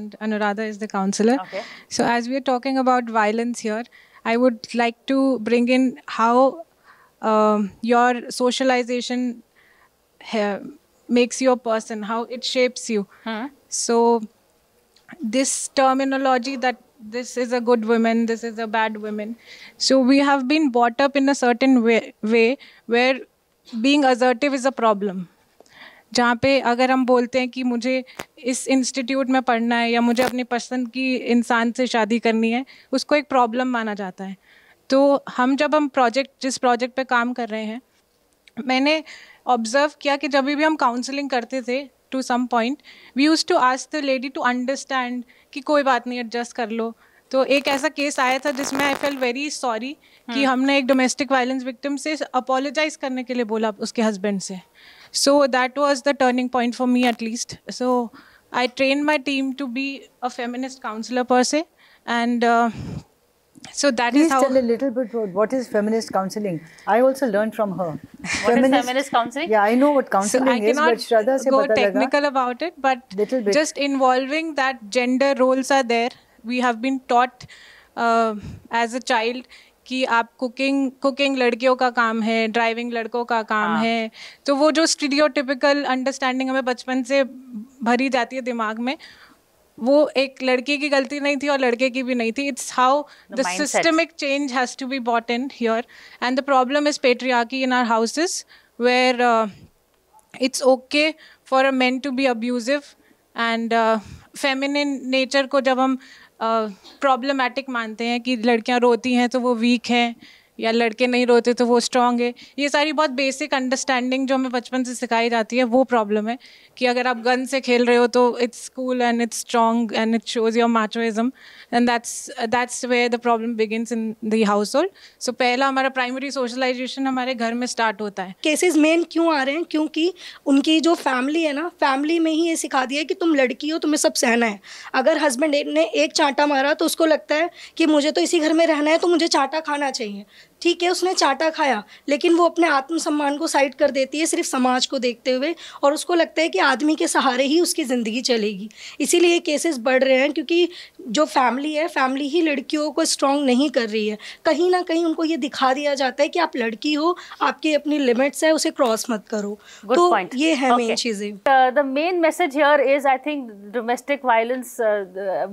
And Anuradha is the counselor. Okay. So, as we are talking about violence here, I would like to bring in how um, your socialization makes you a person, how it shapes you. Huh? Hmm. So, this terminology that this is a good woman, this is a bad woman. So, we have been brought up in a certain way, way where being assertive is a problem. जहाँ पे अगर हम बोलते हैं कि मुझे इस institute में पढ़ना है या मुझे अपनी पसंद की इंसान से शादी करनी है उसको एक प्रॉब्लम माना जाता है तो हम जब हम प्रोजेक्ट जिस प्रोजेक्ट पे काम कर रहे हैं मैंने ऑब्जर्व किया कि जब भी हम काउंसलिंग करते थे to some point we use to ask the lady to understand कि कोई बात नहीं एडजस्ट कर लो तो एक ऐसा केस आया था जिसमें आई फेल वेरी सॉरी कि हम्म। हमने एक डोमेस्टिक वायलेंस विक्टिम से अपोलोजाइज करने के लिए बोला उसके हस्बैंड से So that was the turning point for me, at least. So I trained my team to be a feminist counselor per se, and. Uh, so that Please is how. tell a little bit about what is feminist counseling. I also learned from her. What feminist, is feminist counseling? Yeah, I know what counseling so I is, but Shraddha se go technical laga. about it, but little bit. just involving that gender roles are there. We have been taught uh, as a child कि आप cooking cooking लड़कियों का काम है driving लड़कों का काम हाँ. है तो वो जो स्टीरियोटिपिकल अंडरस्टैंडिंग हमें बचपन से भरी जाती है दिमाग में वो एक लड़के की गलती नहीं थी और लड़के की भी नहीं थी it's how the systemic change has to be brought in here and the problem is patriarchy in our houses where it's okay for a man to be abusive and feminine nature को जब हम problematic मानते हैं कि लड़कियां रोती हैं तो वो वीक हैं या लड़के नहीं रोते तो वो स्ट्रांग है ये सारी बहुत बेसिक अंडरस्टैंडिंग जो हमें बचपन से सिखाई जाती है वो प्रॉब्लम है कि अगर आप गन से खेल रहे हो तो it's cool and it's strong and it shows your machoism and that's that's way the problem begins in the household so पहला हमारा प्राइमरी सोशलाइजेशन हमारे घर में स्टार्ट होता है केसेस मेन क्यों आ रहे हैं क्योंकि उनकी जो फैमिली है ना फैमिली में ही ये सिखा दिया है कि तुम लड़की हो तुम्हें सब सहना है अगर हस्बैंड ने एक चांटा मारा तो उसको लगता है कि मुझे तो इसी घर में रहना है तो मुझे चांटा खाना चाहिए ठीक है उसने चाटा खाया लेकिन वो अपने आत्मसम्मान को साइड कर देती है सिर्फ समाज को देखते हुए और उसको लगता है कि आदमी के सहारे ही उसकी ज़िंदगी चलेगी इसीलिए केसेस बढ़ रहे हैं क्योंकि जो फैमिली है फैमिली ही लड़कियों को स्ट्रॉन्ग नहीं कर रही है कहीं ना कहीं उनको ये दिखा दिया जाता है कि आप लड़की हो आपकी अपनी लिमिट्स है उसे क्रॉस मत करो Good तो point. ये है मेन चीज़ें the main message here is I think domestic violence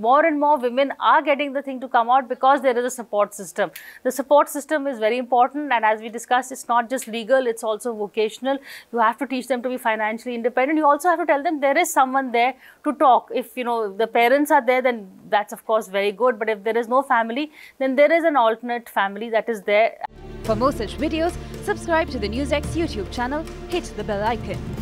more and more women are getting the thing to come out because there is a support system the support system is very important and as we discussed it's not just legal it's also vocational you have to teach them to be financially independent you also have to tell them there is someone there to talk if you know the parents are there then that's of course very good but if there is no family then there is an alternate family that is there for more such videos subscribe to the newsx youtube channel hit the bell icon